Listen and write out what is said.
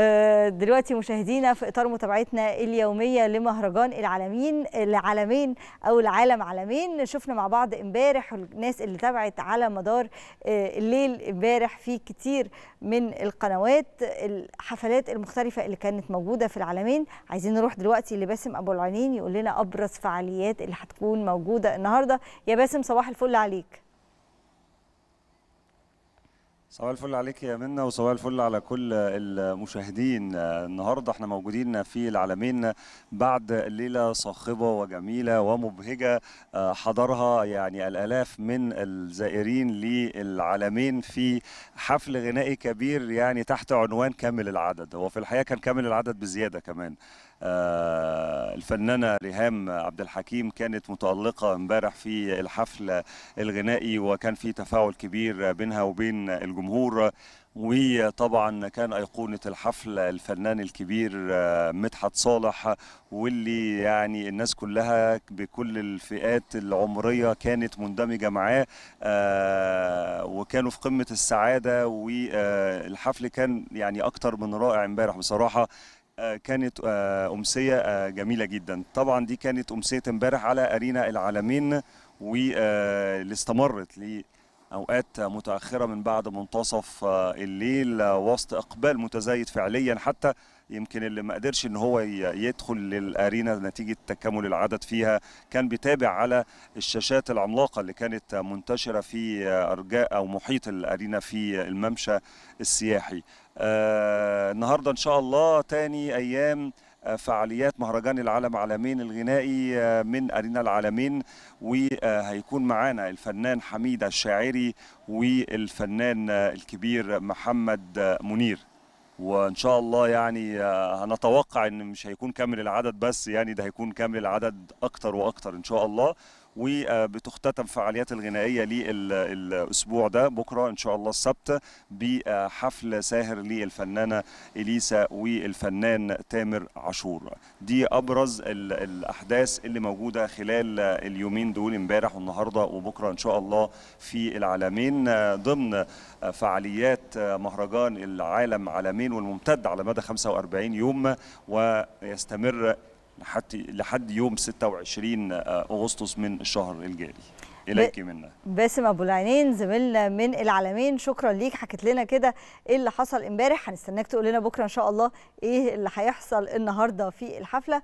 آه، دلوقتي مشاهدينا في اطار متابعتنا اليوميه لمهرجان العالمين العالمين او العالم عالمين شفنا مع بعض امبارح الناس اللي تابعت على مدار آه، الليل امبارح في كتير من القنوات الحفلات المختلفه اللي كانت موجوده في العالمين عايزين نروح دلوقتي لباسم ابو العينين يقول لنا ابرز فعاليات اللي هتكون موجوده النهارده يا باسم صباح الفل عليك صباح الفل عليك يا منى وصباح الفل على كل المشاهدين النهارده احنا موجودين في العالمين بعد ليله صاخبه وجميله ومبهجه آه، حضرها يعني الالاف من الزائرين للعالمين في حفل غنائي كبير يعني تحت عنوان كامل العدد هو في الحقيقه كان كامل العدد بزياده كمان آه، الفنانة ريهام عبد الحكيم كانت متألقة امبارح في الحفل الغنائي وكان في تفاعل كبير بينها وبين الجمهور الجمهور وطبعا كان أيقونة الحفل الفنان الكبير آه، مدحت صالح واللي يعني الناس كلها بكل الفئات العمرية كانت مندمجة معاه آه، وكانوا في قمة السعادة والحفل كان يعني أكتر من رائع امبارح بصراحة آه، كانت أمسية جميلة جدا طبعا دي كانت أمسية امبارح على أرينا العالمين واللي استمرت أوقات متأخرة من بعد منتصف آه، الليل آه، وسط إقبال متزايد فعليا حتى يمكن اللي ما قدرش ان هو يدخل للارينا نتيجه تكامل العدد فيها كان بيتابع على الشاشات العملاقه اللي كانت منتشره في ارجاء او محيط الارينا في الممشى السياحي آه النهارده ان شاء الله تاني ايام فعاليات مهرجان العالم عالمين الغنائي آه، من أرينا العالمين وهيكون معانا الفنان حميدة الشاعري والفنان آه، الكبير محمد آه، منير وان شاء الله يعني هنتوقع ان مش هيكون كامل العدد بس يعني ده هيكون كامل العدد اكتر واكتر ان شاء الله وبتختتم فعاليات الغنائيه للاسبوع ده بكره ان شاء الله السبت بحفل ساهر للفنانه اليسا والفنان تامر عاشور دي ابرز الاحداث اللي موجوده خلال اليومين دول امبارح والنهارده وبكره ان شاء الله في العالمين ضمن فعاليات مهرجان العالم عالمين والممتد على مدى 45 يوم ويستمر لحد لحد يوم 26 آه، اغسطس من الشهر الجاري اليك إيه منا باسم ابو العينين زميلنا من العالمين شكرا ليك حكيت لنا كده ايه اللي حصل امبارح هنستناك تقول لنا بكره ان شاء الله ايه اللي هيحصل النهارده في الحفله